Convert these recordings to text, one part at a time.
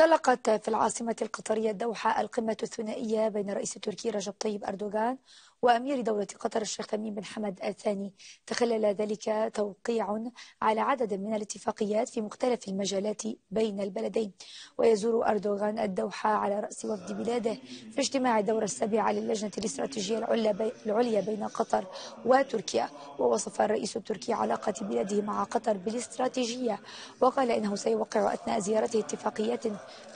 انطلقت في العاصمة القطرية الدوحة القمة الثنائية بين رئيس تركيا رجب طيب أردوغان وأمير دولة قطر الشيخ تميم بن حمد الثاني تخلل ذلك توقيع على عدد من الاتفاقيات في مختلف المجالات بين البلدين ويزور أردوغان الدوحة على رأس وفد بلاده في اجتماع الدورة السابعة للجنة الاستراتيجية العليا بين قطر وتركيا ووصف الرئيس التركي علاقة بلاده مع قطر بالاستراتيجية وقال إنه سيوقع أثناء زيارته اتفاقيات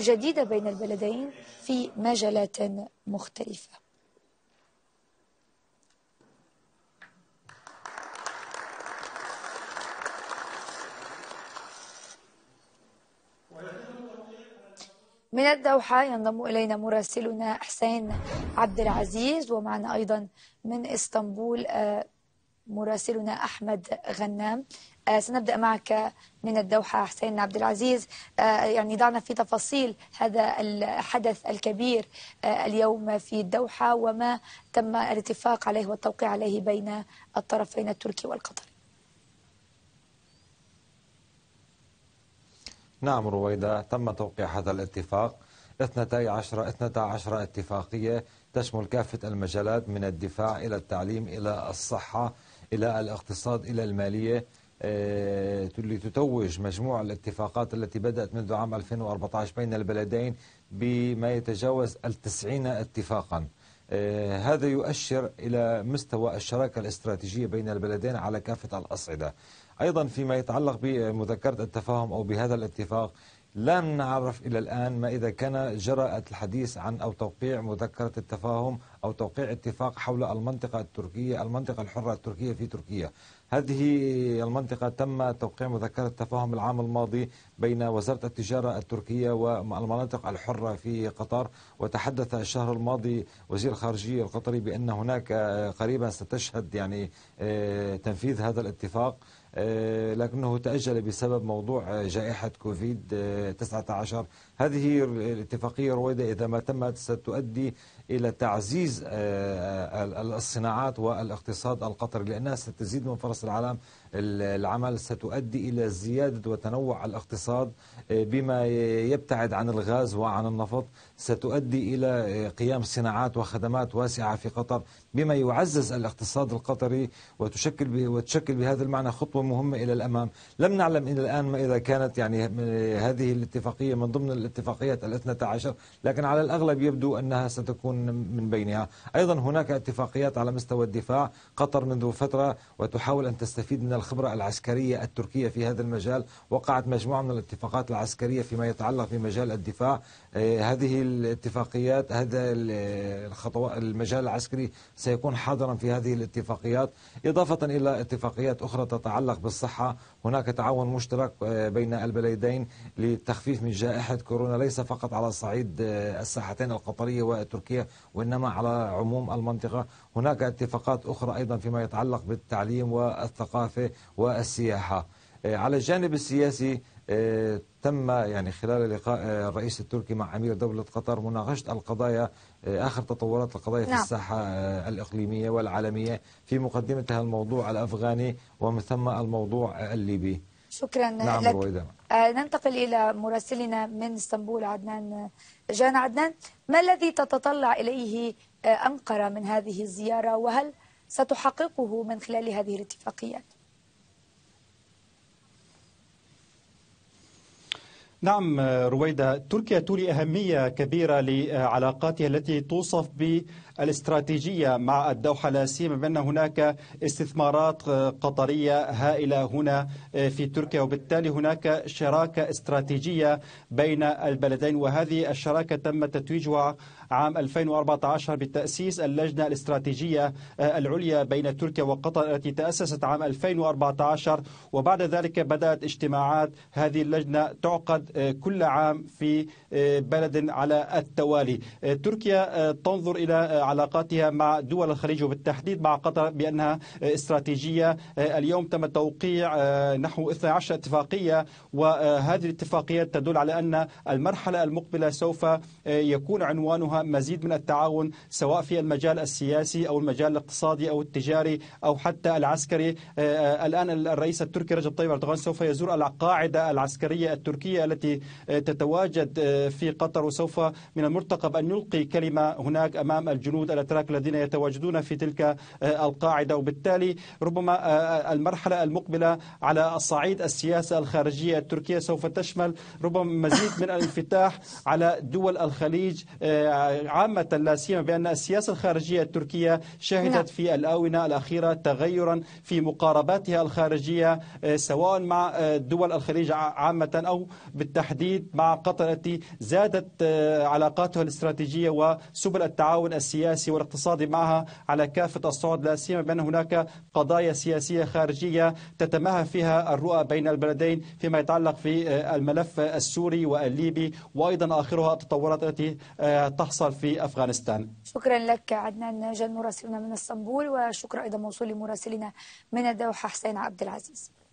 جديدة بين البلدين في مجالات مختلفة من الدوحة ينضم إلينا مراسلنا حسين عبد العزيز ومعنا أيضا من إسطنبول آه، مراسلنا أحمد غنام آه، سنبدأ معك من الدوحة حسين عبد العزيز آه، يعني دعنا في تفاصيل هذا الحدث الكبير اليوم في الدوحة وما تم الاتفاق عليه والتوقيع عليه بين الطرفين التركي والقطري نعم رويدا تم توقيع هذا الاتفاق 12 12 اتفاقية تشمل كافة المجالات من الدفاع إلى التعليم إلى الصحة إلى الاقتصاد إلى المالية آه، لتتوج مجموع الاتفاقات التي بدأت منذ عام 2014 بين البلدين بما يتجاوز التسعين اتفاقا آه، هذا يؤشر إلى مستوى الشراكة الاستراتيجية بين البلدين على كافة الأصعدة أيضا فيما يتعلق بمذكرة التفاهم أو بهذا الاتفاق لم نعرف إلى الآن ما إذا كان جرى الحديث عن أو توقيع مذكرة التفاهم أو توقيع اتفاق حول المنطقة التركية المنطقة الحرة التركية في تركيا هذه المنطقة تم توقيع مذكرة تفاهم العام الماضي بين وزارة التجارة التركية والمناطق الحرة في قطر وتحدث الشهر الماضي وزير الخارجية القطري بأن هناك قريبا ستشهد يعني آه، تنفيذ هذا الاتفاق آه، لكنه تأجل بسبب موضوع آه، جائحة كوفيد 19 آه، هذه الاتفاقية رويدة إذا ما تمت ستؤدي إلى تعزيز الصناعات والاقتصاد القطري لأنها ستزيد من فرص العالم العمل ستؤدي إلى زيادة وتنوع الاقتصاد آه، بما يبتعد عن الغاز وعن النفط ستؤدي إلى آه، قيام صناعات وخدمات واسعة في قطر بما يعزز الاقتصاد القطري وتشكل وتشكل بهذا المعنى خطوة مهمة إلى الأمام لم نعلم إلى الآن ما إذا كانت يعني آه، هذه الاتفاقية من ضمن الاتفاقيات الاثنى عشر لكن على الأغلب يبدو أنها ستكون من بينها أيضا هناك اتفاقيات على مستوى الدفاع قطر منذ فترة وتحاول أن تستفيد من الخبرة العسكرية التركية في هذا المجال وقعت مجموعة من الاتفاقات العسكرية فيما يتعلق في مجال الدفاع آه، هذه الاتفاقيات هذا الخطوات المجال العسكري سيكون حاضرا في هذه الاتفاقيات إضافة إلى اتفاقيات أخرى تتعلق بالصحة هناك تعاون مشترك آه، بين البلدين للتخفيف من جائحة كورونا ليس فقط على صعيد آه، الساحتين القطرية وتركيا وإنما على عموم المنطقة هناك اتفاقات أخرى أيضا فيما يتعلق بالتعليم والثقافة والسياحة آه، على الجانب السياسي آه، تم يعني خلال لقاء آه، الرئيس التركي مع امير دوله قطر مناقشه القضايا اخر تطورات القضايا في نعم. الساحه الاقليميه والعالميه في مقدمتها الموضوع الافغاني ومن ثم الموضوع الليبي. شكرا نعم لك رويدا. ننتقل الى مراسلنا من اسطنبول عدنان جان عدنان ما الذي تتطلع اليه انقره من هذه الزياره وهل ستحققه من خلال هذه الاتفاقيات؟ نعم آه، رويدة تركيا تولي أهمية كبيرة لعلاقاتها التي توصف بالاستراتيجية مع الدوحة لا سيما بأن هناك استثمارات آه، قطرية هائلة هنا آه، في تركيا وبالتالي هناك شراكة استراتيجية بين البلدين وهذه الشراكة تم تتويجها عام 2014 بتأسيس اللجنة الاستراتيجية العليا بين تركيا وقطر التي تأسست عام 2014 وبعد ذلك بدأت اجتماعات هذه اللجنة تعقد آه، كل عام في آه، بلد على التوالي آه، تركيا تنظر إلى علاقاتها مع دول الخليج وبالتحديد مع قطر بأنها استراتيجية اليوم تم توقيع نحو 12 اتفاقية وهذه الاتفاقيات تدل على أن المرحلة المقبلة سوف يكون عنوانها مزيد من التعاون سواء في المجال السياسي أو المجال الاقتصادي أو التجاري أو حتى العسكري الآن الرئيس التركي رجب طيب أردوغان سوف يزور القاعدة العسكرية التركية التي التي آه، تتواجد آه، في قطر وسوف من المرتقب أن يلقي كلمة هناك أمام الجنود الأتراك الذين يتواجدون في تلك آه، القاعدة وبالتالي ربما المرحلة المقبلة على الصعيد السياسة الخارجية التركية سوف تشمل ربما مزيد من الانفتاح على دول الخليج عامة لا سيما بأن السياسة الخارجية التركية شهدت نعم. في الآونة الأخيرة تغيرا في مقارباتها الخارجية سواء مع دول الخليج عامة أو بالتحديد مع قطر التي زادت آه، علاقاتها الاستراتيجية وسبل التعاون السياسي والاقتصادي معها على كافة الصعود لا سيما بأن هناك قضايا سياسية خارجية تتماهى فيها الرؤى بين البلدين فيما يتعلق في آه، الملف السوري والليبي وأيضا آخرها التطورات التي آه، تحصل في أفغانستان شكرا لك عدنان جن مراسلنا من اسطنبول وشكرا أيضا موصول لمراسلنا من الدوحة حسين عبد العزيز